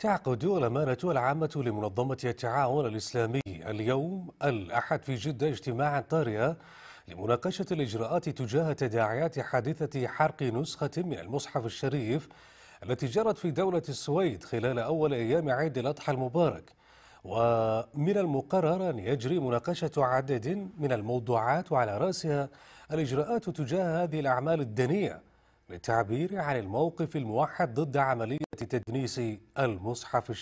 تعقد الأمانة العامة لمنظمة التعاون الإسلامي اليوم الأحد في جدة اجتماعا طارئا لمناقشة الإجراءات تجاه تداعيات حادثة حرق نسخة من المصحف الشريف التي جرت في دولة السويد خلال أول أيام عيد الأضحى المبارك ومن المقرر أن يجري مناقشة عدد من الموضوعات وعلى رأسها الإجراءات تجاه هذه الأعمال الدنيئة للتعبير عن الموقف الموحد ضد عملية تدنيس المصحف الشريف